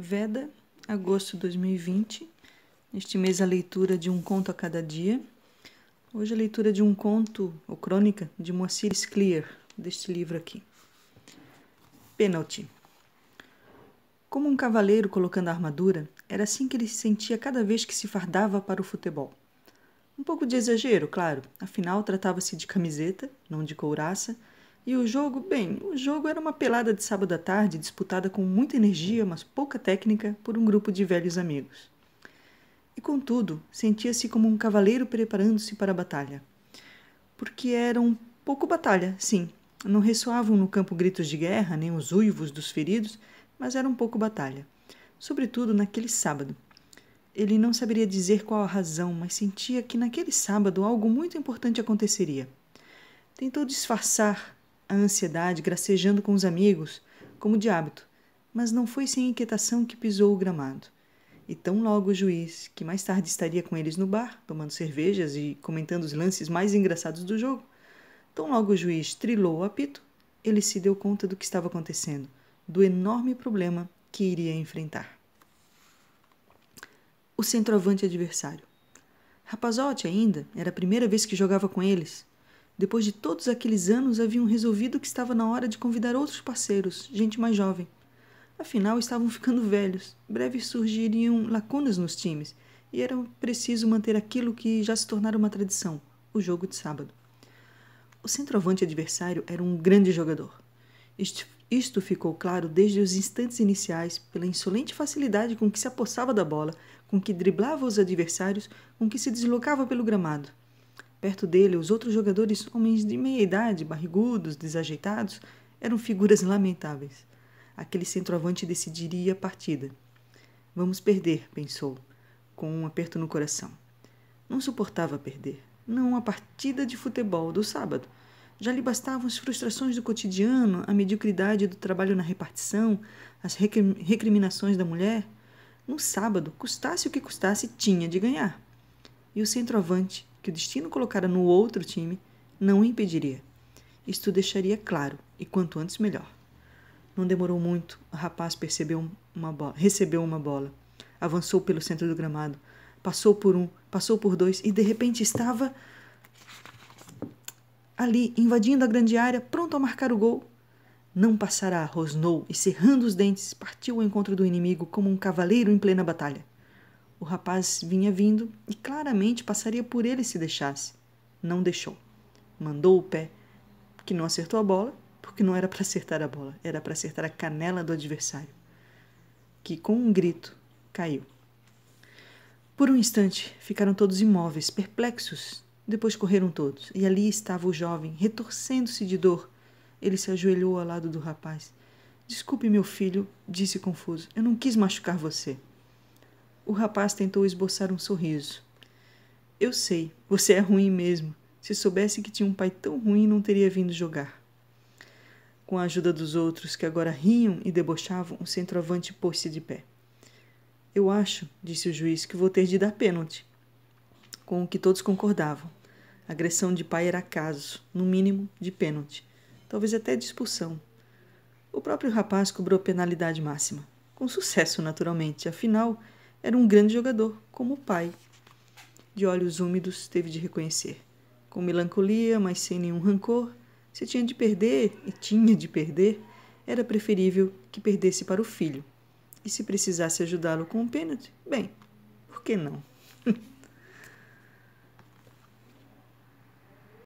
Veda, agosto de 2020. Neste mês a leitura de um conto a cada dia. Hoje a leitura de um conto ou crônica de Moacir Clear, deste livro aqui. Pênalti. Como um cavaleiro colocando a armadura, era assim que ele se sentia cada vez que se fardava para o futebol. Um pouco de exagero, claro, afinal tratava-se de camiseta, não de couraça, e o jogo, bem, o jogo era uma pelada de sábado à tarde disputada com muita energia, mas pouca técnica, por um grupo de velhos amigos. E contudo, sentia-se como um cavaleiro preparando-se para a batalha. Porque era um pouco batalha, sim. Não ressoavam no campo gritos de guerra, nem os uivos dos feridos, mas era um pouco batalha. Sobretudo naquele sábado. Ele não saberia dizer qual a razão, mas sentia que naquele sábado algo muito importante aconteceria. Tentou disfarçar a ansiedade gracejando com os amigos, como de hábito, mas não foi sem inquietação que pisou o gramado. E tão logo o juiz, que mais tarde estaria com eles no bar, tomando cervejas e comentando os lances mais engraçados do jogo, tão logo o juiz trilou o apito, ele se deu conta do que estava acontecendo, do enorme problema que iria enfrentar. O centroavante adversário. Rapazote ainda, era a primeira vez que jogava com eles, depois de todos aqueles anos, haviam resolvido que estava na hora de convidar outros parceiros, gente mais jovem. Afinal, estavam ficando velhos, breve surgiriam lacunas nos times, e era preciso manter aquilo que já se tornara uma tradição o jogo de sábado. O centroavante adversário era um grande jogador. Isto ficou claro desde os instantes iniciais, pela insolente facilidade com que se apossava da bola, com que driblava os adversários, com que se deslocava pelo gramado. Perto dele, os outros jogadores, homens de meia idade, barrigudos, desajeitados, eram figuras lamentáveis. Aquele centroavante decidiria a partida. Vamos perder, pensou, com um aperto no coração. Não suportava perder. Não a partida de futebol do sábado. Já lhe bastavam as frustrações do cotidiano, a mediocridade do trabalho na repartição, as recriminações da mulher. No sábado, custasse o que custasse, tinha de ganhar. E o centroavante, que o destino colocara no outro time não o impediria. Isto deixaria claro, e quanto antes melhor. Não demorou muito, o rapaz percebeu uma bola, recebeu uma bola. Avançou pelo centro do gramado, passou por um, passou por dois e de repente estava ali, invadindo a grande área, pronto a marcar o gol. Não passará, rosnou e, cerrando os dentes, partiu ao encontro do inimigo como um cavaleiro em plena batalha. O rapaz vinha vindo e claramente passaria por ele se deixasse. Não deixou. Mandou o pé, que não acertou a bola, porque não era para acertar a bola, era para acertar a canela do adversário, que com um grito caiu. Por um instante ficaram todos imóveis, perplexos. Depois correram todos, e ali estava o jovem, retorcendo-se de dor. Ele se ajoelhou ao lado do rapaz. Desculpe, meu filho, disse confuso. Eu não quis machucar você. O rapaz tentou esboçar um sorriso. Eu sei, você é ruim mesmo. Se soubesse que tinha um pai tão ruim, não teria vindo jogar. Com a ajuda dos outros, que agora riam e debochavam, o centroavante pôs-se de pé. Eu acho, disse o juiz, que vou ter de dar pênalti. Com o que todos concordavam. agressão de pai era caso, no mínimo, de pênalti. Talvez até de expulsão. O próprio rapaz cobrou penalidade máxima. Com sucesso, naturalmente, afinal, era um grande jogador, como o pai. De olhos úmidos, teve de reconhecer. Com melancolia, mas sem nenhum rancor, se tinha de perder, e tinha de perder, era preferível que perdesse para o filho. E se precisasse ajudá-lo com um pênalti, bem, por que não?